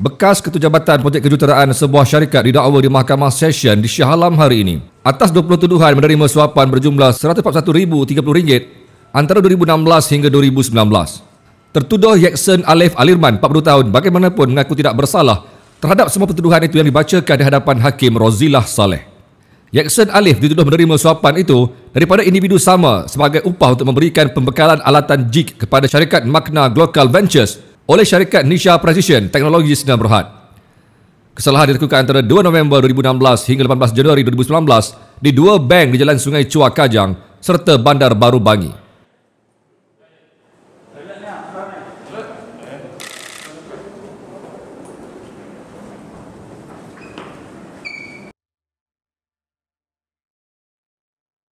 Bekas Ketua Jabatan Projek Kejuruteraan sebuah syarikat didakwa di Mahkamah Session di Shah Alam hari ini. Atas 20 tuduhan menerima suapan berjumlah RM141,030 antara 2016 hingga 2019. Tertuduh Yakson Alif Alirman, 40 tahun, bagaimanapun mengaku tidak bersalah terhadap semua pertuduhan itu yang dibacakan di hadapan Hakim Rozilah Saleh. Yakson Alif dituduh menerima suapan itu daripada individu sama sebagai upah untuk memberikan pembekalan alatan JIG kepada syarikat Makna Global Ventures oleh syarikat Nisha Precision Teknologi Sdn Bhd. Kesalahan dilakukan antara 2 November 2016 hingga 18 Januari 2019 di dua bank di Jalan Sungai Chua Kajang serta Bandar Baru Bangi.